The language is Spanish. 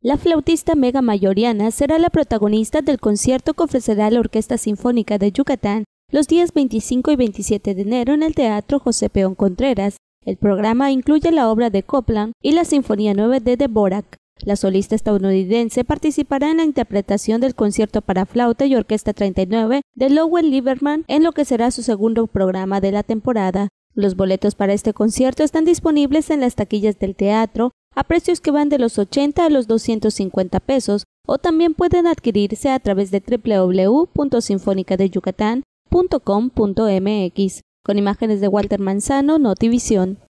La flautista Mega Mayoriana será la protagonista del concierto que ofrecerá la Orquesta Sinfónica de Yucatán los días 25 y 27 de enero en el Teatro José Peón Contreras. El programa incluye la obra de Copland y la Sinfonía 9 de Dvorak. La solista estadounidense participará en la interpretación del concierto para flauta y orquesta 39 de Lowell Lieberman en lo que será su segundo programa de la temporada. Los boletos para este concierto están disponibles en las taquillas del teatro a precios que van de los 80 a los 250 pesos o también pueden adquirirse a través de www.sinfonicadeyucatán.com.mx con imágenes de Walter Manzano, Notivisión.